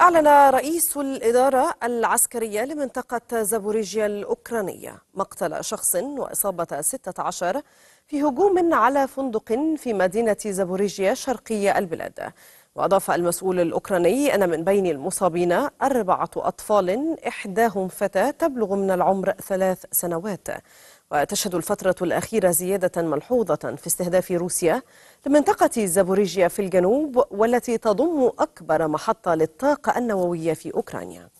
أعلن رئيس الإدارة العسكرية لمنطقة زابوريجيا الأوكرانية مقتل شخص وإصابة 16 في هجوم على فندق في مدينة زابوريجيا شرقي البلاد وأضاف المسؤول الأوكراني أن من بين المصابين أربعة أطفال إحداهم فتاة تبلغ من العمر ثلاث سنوات وتشهد الفترة الأخيرة زيادة ملحوظة في استهداف روسيا لمنطقة زابوريجيا في الجنوب والتي تضم أكبر محطة للطاقة النووية في أوكرانيا